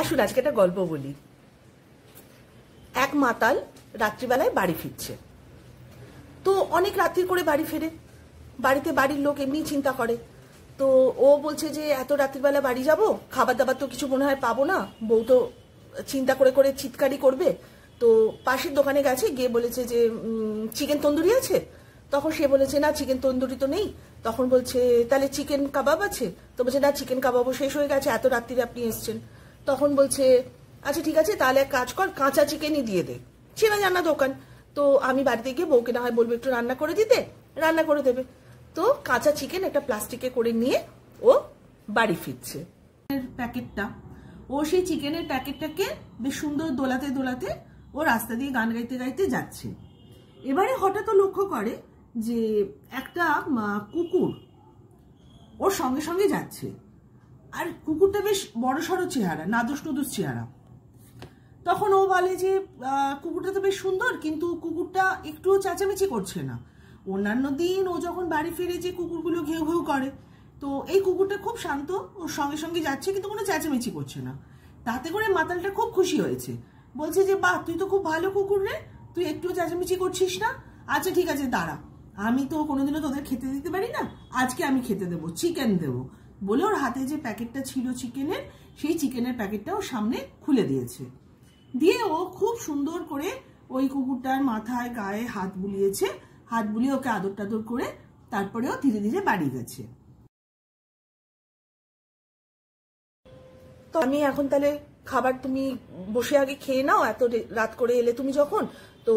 আসুন আজকে একটা গল্প বলি এক মাতাল রাত্রিবেলায় বাড়ি ফিরছে তো অনেক রাত্রি করে বাড়ি ফেরে বাড়িতে বাড়ির লোক এমনি চিন্তা করে তো ও বলছে যে এত রাত্রিবেলা বাড়ি যাব খাবার দাবার তো কিছু মনে হয় পাবো না বউ তো চিন্তা করে করে চিৎকারি করবে তো পাশের দোকানে গেছে গিয়ে বলেছে যে চিকেন তন্দুরি আছে তখন সে বলেছে না চিকেন তন্দুরি তো নেই তখন বলছে তাহলে চিকেন কাবাব আছে তো বলছে না চিকেন কাবাবও শেষ হয়ে গেছে এত রাত্রিরে আপনি এসছেন তখন বলছে আচ্ছা ঠিক আছে তাহলে এক কাজ কর কাঁচা চিকেনই দিয়ে দে চেনা জানা দোকান তো আমি বাড়িতে গিয়ে বউকে না হয় বলবো একটু রান্না করে দিতে রান্না করে দেবে তো কাঁচা চিকেন একটা প্লাস্টিকে করে নিয়ে ও বাড়ি ফিরছে প্যাকেটটা ও সেই চিকেনের প্যাকেটটাকে বেশ সুন্দর দোলাতে দোলাতে ও রাস্তা দিয়ে গান গাইতে গাইতে যাচ্ছে এবারে হঠাৎ লক্ষ্য করে যে একটা কুকুর ওর সঙ্গে সঙ্গে যাচ্ছে আর কুকুরটা বেশ বড় সড়ো চেহারা নাদুস নুদুস চেহারা তখন ও বলে যে কুকুরটা তো বেশ সুন্দর কিন্তু কুকুরটা একটুও চেঁচামেচি করছে না অন্যান্য দিন ও যখন বাড়ি ফিরে যে কুকুরগুলো ঘেউ ঘেউ করে তো এই কুকুরটা খুব শান্ত ওর সঙ্গে সঙ্গে যাচ্ছে কিন্তু কোনো চেঁচামেচি করছে না তাতে করে মাতালটা খুব খুশি হয়েছে বলছে যে বাহ তুই তো খুব ভালো কুকুর রে তুই একটু চেঁচামেচি করছিস না আচ্ছা ঠিক আছে দাঁড়া আমি তো কোনোদিনও তোদের খেতে দিতে পারি না আজকে আমি খেতে দেবো চিকেন দেবো বলে ওর হাতে যে প্যাকেটটা ছিল চিকেনের সেই চিকেনের প্যাকেটটা ওর সামনে খুলে দিয়েছে দিয়ে ও খুব সুন্দর করে ওই কুকুরটার মাথায় গায়ে হাত বুলিয়েছে হাত বুলিয়ে ওকে আদর টাদর করে তারপরেও ধীরে ধীরে বাড়ি গেছে তো আমি এখন তাহলে খাবার তুমি বসে আগে খেয়ে নাও এত রাত করে এলে তুমি যখন তো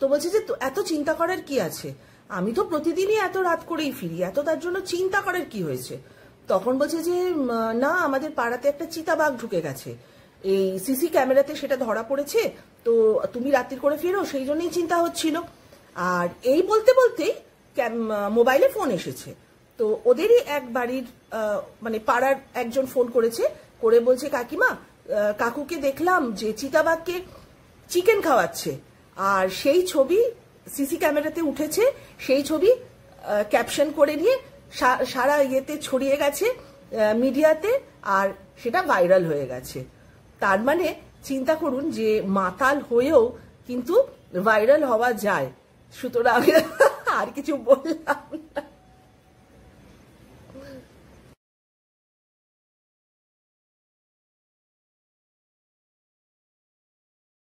তো বলছে যে এত চিন্তা করার কি আছে আমি তো প্রতিদিনই এত রাত করেই ফিরি এত তার জন্য চিন্তা করার কি হয়েছে তখন বলছে যে না আমাদের পাড়াতে একটা চিতাবাঘ ঢুকে গেছে এই সিসি ক্যামেরাতে সেটা ধরা পড়েছে তো তুমি রাত্রি করে ফেরো সেই জন্যই চিন্তা হচ্ছিল আর এই বলতে বলতেই মোবাইলে ফোন এসেছে তো ওদেরই এক বাড়ির মানে পাড়ার একজন ফোন করেছে করে বলছে কাকিমা কাকুকে দেখলাম যে চিতাবাঘকে চিকেন খাওয়াচ্ছে আর সেই ছবি সিসি ক্যামেরাতে উঠেছে সেই ছবি ক্যাপশন করে নিয়ে সারা ইয়েতে ছড়িয়ে গেছে মিডিয়াতে আর সেটা ভাইরাল হয়ে গেছে তার মানে চিন্তা করুন যে মাতাল হয়েও কিন্তু ভাইরাল হওয়া যায় সুতরাং আর কিছু বললাম